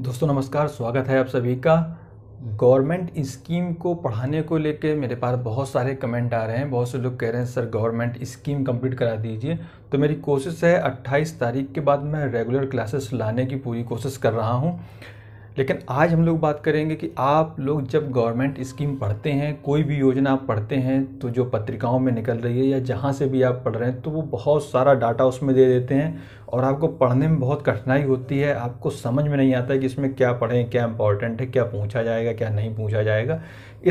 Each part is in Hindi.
दोस्तों नमस्कार स्वागत है आप सभी का गवर्नमेंट स्कीम को पढ़ाने को लेके मेरे पास बहुत सारे कमेंट आ रहे हैं बहुत से लोग कह रहे हैं सर गवर्नमेंट स्कीम कंप्लीट करा दीजिए तो मेरी कोशिश है 28 तारीख के बाद मैं रेगुलर क्लासेस लाने की पूरी कोशिश कर रहा हूँ लेकिन आज हम लोग बात करेंगे कि आप लोग जब गवर्नमेंट स्कीम पढ़ते हैं कोई भी योजना आप पढ़ते हैं तो जो पत्रिकाओं में निकल रही है या जहाँ से भी आप पढ़ रहे हैं तो वो बहुत सारा डाटा उसमें दे देते हैं और आपको पढ़ने में बहुत कठिनाई होती है आपको समझ में नहीं आता है कि इसमें क्या पढ़ें क्या इंपॉर्टेंट है क्या पूछा जाएगा क्या नहीं पूछा जाएगा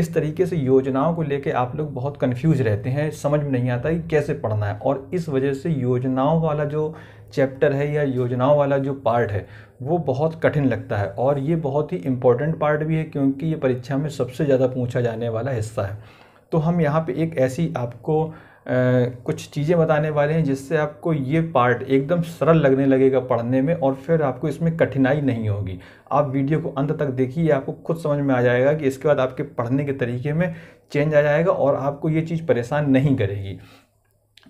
इस तरीके से योजनाओं को लेकर आप लोग बहुत कन्फ्यूज़ रहते हैं समझ में नहीं आता कि कैसे पढ़ना है और इस वजह से योजनाओं वाला जो चैप्टर है या योजनाओं वाला जो पार्ट है वो बहुत कठिन लगता है और ये बहुत ही इम्पॉर्टेंट पार्ट भी है क्योंकि ये परीक्षा में सबसे ज़्यादा पूछा जाने वाला हिस्सा है तो हम यहाँ पे एक ऐसी आपको कुछ चीज़ें बताने वाले हैं जिससे आपको ये पार्ट एकदम सरल लगने लगेगा पढ़ने में और फिर आपको इसमें कठिनाई नहीं होगी आप वीडियो को अंत तक देखिए आपको खुद समझ में आ जाएगा कि इसके बाद आपके पढ़ने के तरीके में चेंज आ जाएगा और आपको ये चीज़ परेशान नहीं करेगी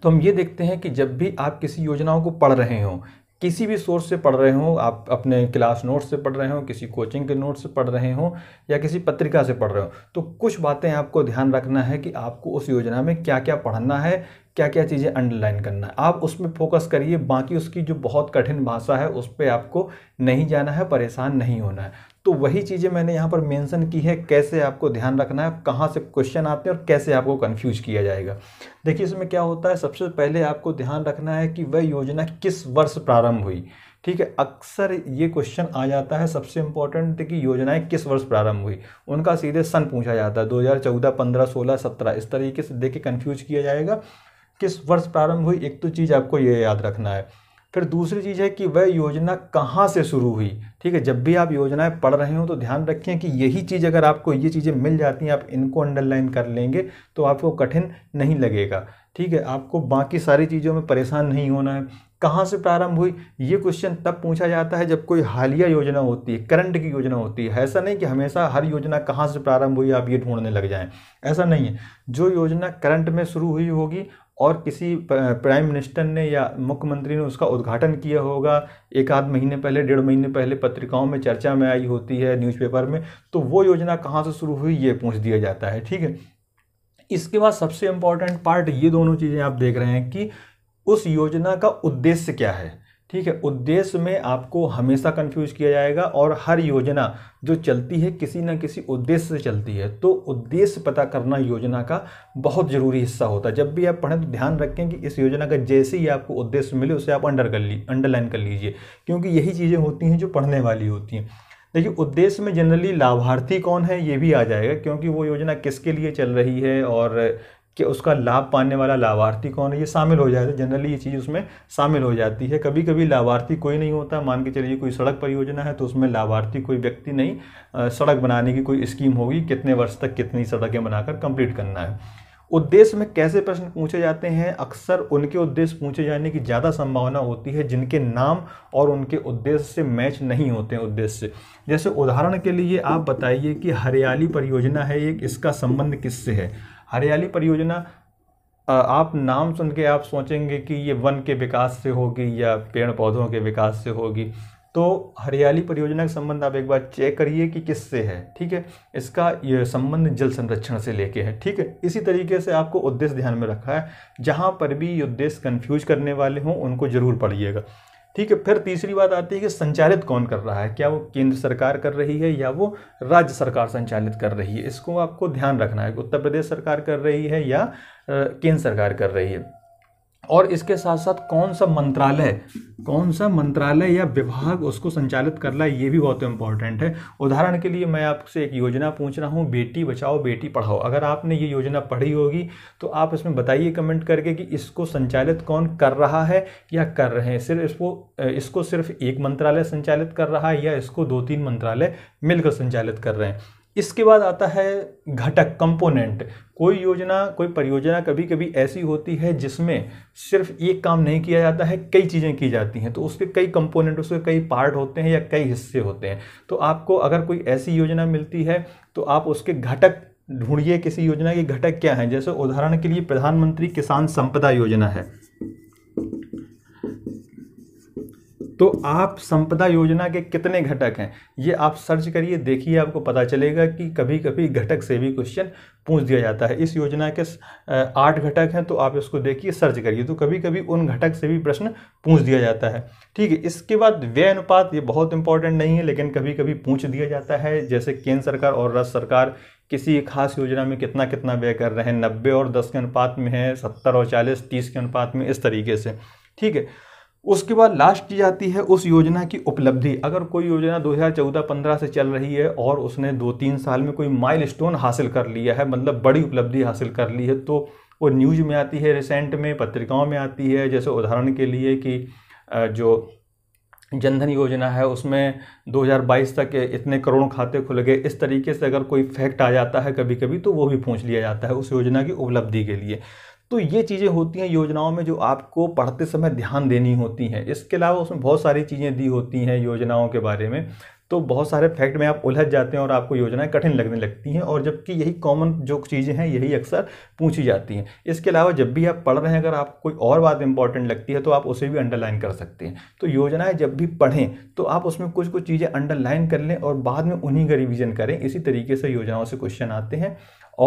तो हम ये देखते हैं कि जब भी आप किसी योजनाओं को पढ़ रहे हों किसी भी सोर्स से पढ़ रहे हो आप अपने क्लास नोट से पढ़ रहे हो किसी कोचिंग के नोट से पढ़ रहे हो या किसी पत्रिका से पढ़ रहे हो तो कुछ बातें आपको ध्यान रखना है कि आपको उस योजना में क्या क्या पढ़ना है क्या क्या चीज़ें अंडरलाइन करना है आप उसमें फोकस करिए बाकी उसकी जो बहुत कठिन भाषा है उस पर आपको नहीं जाना है परेशान नहीं होना है तो वही चीज़ें मैंने यहाँ पर मेंशन की है कैसे आपको ध्यान रखना है कहाँ से क्वेश्चन आते हैं और कैसे आपको कन्फ्यूज किया जाएगा देखिए इसमें क्या होता है सबसे पहले आपको ध्यान रखना है कि वह योजना किस वर्ष प्रारंभ हुई ठीक है अक्सर ये क्वेश्चन आ जाता है सबसे इम्पोर्टेंट कि योजनाएं किस वर्ष प्रारंभ हुई उनका सीधे सन पूछा जाता है 2014, 15, 16, 17 इस तरीके से देख के कन्फ्यूज किया जाएगा किस वर्ष प्रारंभ हुई एक तो चीज़ आपको ये याद रखना है फिर दूसरी चीज़ है कि वह योजना कहाँ से शुरू हुई ठीक है जब भी आप योजनाएं पढ़ रहे हो तो ध्यान रखें कि यही चीज़ अगर आपको ये चीज़ें मिल जाती हैं आप इनको अंडरलाइन कर लेंगे तो आपको कठिन नहीं लगेगा ठीक है आपको बाकी सारी चीज़ों में परेशान नहीं होना है कहाँ से प्रारंभ हुई ये क्वेश्चन तब पूछा जाता है जब कोई हालिया योजना होती है करंट की योजना होती है ऐसा नहीं कि हमेशा हर योजना कहाँ से प्रारंभ हुई आप ये ढूंढने लग जाएं ऐसा नहीं है जो योजना करंट में शुरू हुई होगी और किसी प्राइम मिनिस्टर ने या मुख्यमंत्री ने उसका उद्घाटन किया होगा एक आध महीने पहले डेढ़ महीने पहले पत्रिकाओं में चर्चा में आई होती है न्यूज़पेपर में तो वो योजना कहाँ से शुरू हुई ये पूछ दिया जाता है ठीक है इसके बाद सबसे इम्पॉर्टेंट पार्ट ये दोनों चीज़ें आप देख रहे हैं कि उस योजना का उद्देश्य क्या है ठीक है उद्देश्य में आपको हमेशा कंफ्यूज किया जाएगा और हर योजना जो चलती है किसी न किसी उद्देश्य से चलती है तो उद्देश्य पता करना योजना का बहुत ज़रूरी हिस्सा होता है जब भी आप पढ़ें तो ध्यान रखें कि इस योजना का जैसे ही आपको उद्देश्य मिले उसे आप अंडर कर ली अंडरलाइन कर लीजिए क्योंकि यही चीज़ें होती हैं जो पढ़ने वाली होती हैं देखिए उद्देश्य में जनरली लाभार्थी कौन है ये भी आ जाएगा क्योंकि वो योजना किसके लिए चल रही है और कि उसका लाभ पाने वाला लाभार्थी कौन है ये शामिल हो जाता है जनरली ये चीज़ उसमें शामिल हो जाती है कभी कभी लाभार्थी कोई नहीं होता मान के चलिए कोई सड़क परियोजना है तो उसमें लाभार्थी कोई व्यक्ति नहीं सड़क बनाने की कोई स्कीम होगी कितने वर्ष तक कितनी सड़कें बनाकर कंप्लीट करना है उद्देश्य में कैसे प्रश्न पूछे जाते हैं अक्सर उनके उद्देश्य पूछे जाने की ज़्यादा संभावना होती है जिनके नाम और उनके उद्देश्य से मैच नहीं होते हैं उद्देश्य जैसे उदाहरण के लिए आप बताइए कि हरियाली परियोजना है एक इसका संबंध किससे है हरियाली परियोजना आप नाम सुन के आप सोचेंगे कि ये वन के विकास से होगी या पेड़ पौधों के विकास से होगी तो हरियाली परियोजना का संबंध आप एक बार चेक करिए कि किससे है ठीक है इसका ये संबंध जल संरक्षण से लेके है ठीक है इसी तरीके से आपको उद्देश्य ध्यान में रखा है जहाँ पर भी ये उद्देश्य कन्फ्यूज करने वाले हों उनको ज़रूर पढ़िएगा ठीक है फिर तीसरी बात आती है कि संचालित कौन कर रहा है क्या वो केंद्र सरकार कर रही है या वो राज्य सरकार संचालित कर रही है इसको आपको ध्यान रखना है उत्तर प्रदेश सरकार कर रही है या केंद्र सरकार कर रही है और इसके साथ साथ कौन सा मंत्रालय कौन सा मंत्रालय या विभाग उसको संचालित कर रहा है ये भी बहुत इंपॉर्टेंट है उदाहरण के लिए मैं आपसे एक योजना पूछ रहा हूँ बेटी बचाओ बेटी पढ़ाओ अगर आपने ये योजना पढ़ी होगी तो आप इसमें बताइए कमेंट करके कि इसको संचालित कौन कर रहा है या कर रहे हैं सिर्फ इसको इसको सिर्फ एक मंत्रालय संचालित कर रहा है या इसको दो तीन मंत्रालय मिलकर संचालित कर रहे हैं इसके बाद आता है घटक कंपोनेंट कोई योजना कोई परियोजना कभी कभी ऐसी होती है जिसमें सिर्फ एक काम नहीं किया जाता है कई चीज़ें की जाती हैं तो उसके कई कंपोनेंट उसके कई पार्ट होते हैं या कई हिस्से होते हैं तो आपको अगर कोई ऐसी योजना मिलती है तो आप उसके घटक ढूंढिए किसी योजना के घटक क्या हैं जैसे उदाहरण के लिए प्रधानमंत्री किसान संपदा योजना है तो आप संपदा योजना के कितने घटक हैं ये आप सर्च करिए देखिए आपको पता चलेगा कि कभी कभी घटक से भी क्वेश्चन पूछ दिया जाता है इस योजना के आठ घटक हैं तो आप इसको देखिए सर्च करिए तो कभी कभी उन घटक से भी प्रश्न पूछ दिया जाता है ठीक है इसके बाद व्यय अनुपात ये बहुत इंपॉर्टेंट नहीं है लेकिन कभी कभी पूछ दिया जाता है जैसे केंद्र सरकार और राज्य सरकार किसी खास योजना में कितना कितना व्यय कर रहे हैं नब्बे और दस के अनुपात में है सत्तर और चालीस तीस के अनुपात में इस तरीके से ठीक है उसके बाद लास्ट की जाती है उस योजना की उपलब्धि अगर कोई योजना 2014-15 से चल रही है और उसने दो तीन साल में कोई माइलस्टोन हासिल कर लिया है मतलब बड़ी उपलब्धि हासिल कर ली है तो वो न्यूज में आती है रिसेंट में पत्रिकाओं में आती है जैसे उदाहरण के लिए कि जो जनधन योजना है उसमें 2022 तक इतने करोड़ खाते खुल गए इस तरीके से अगर कोई फैक्ट आ जाता है कभी कभी तो वो भी पूछ लिया जाता है उस योजना की उपलब्धि के लिए तो ये चीज़ें होती हैं योजनाओं में जो आपको पढ़ते समय ध्यान देनी होती हैं इसके अलावा उसमें बहुत सारी चीज़ें दी होती हैं योजनाओं के बारे में तो बहुत सारे फैक्ट में आप उलझ जाते हैं और आपको योजनाएं कठिन लगने लगती हैं और जबकि यही कॉमन जो चीज़ें हैं यही अक्सर पूछी जाती हैं इसके अलावा जब भी आप पढ़ रहे हैं अगर आपको कोई और बात इंपॉर्टेंट लगती है तो आप उसे भी अंडरलाइन कर सकते हैं तो योजनाएं जब भी पढ़ें तो आप उसमें कुछ कुछ चीज़ें अंडरलाइन कर लें और बाद में उन्हीं का रिविज़न करें इसी तरीके से योजनाओं से क्वेश्चन आते हैं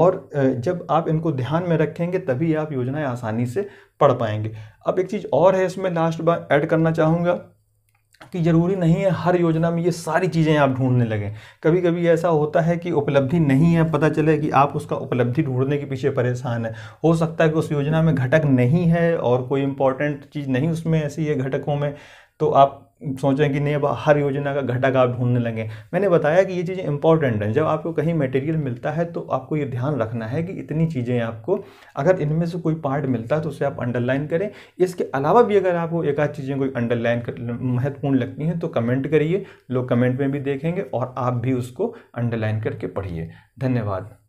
और जब आप इनको ध्यान में रखेंगे तभी आप योजनाएं आसानी से पढ़ पाएंगे अब एक चीज़ और है इसमें लास्ट बार ऐड करना चाहूँगा कि ज़रूरी नहीं है हर योजना में ये सारी चीज़ें आप ढूंढने लगे कभी कभी ऐसा होता है कि उपलब्धि नहीं है पता चले कि आप उसका उपलब्धि ढूंढने के पीछे परेशान है हो सकता है कि उस योजना में घटक नहीं है और कोई इंपॉर्टेंट चीज़ नहीं उसमें ऐसी है घटकों में तो आप सोचें कि नहीं अब हर योजना का घटक आप ढूंढने लगे मैंने बताया कि ये चीज़ें इंपॉर्टेंट हैं जब आपको कहीं मटेरियल मिलता है तो आपको ये ध्यान रखना है कि इतनी चीज़ें आपको अगर इनमें से कोई पार्ट मिलता है तो उसे आप अंडरलाइन करें इसके अलावा भी अगर आपको एक आध चीज़ें कोई अंडरलाइन महत्वपूर्ण लगती हैं तो कमेंट करिए लोग कमेंट में भी देखेंगे और आप भी उसको अंडरलाइन करके पढ़िए धन्यवाद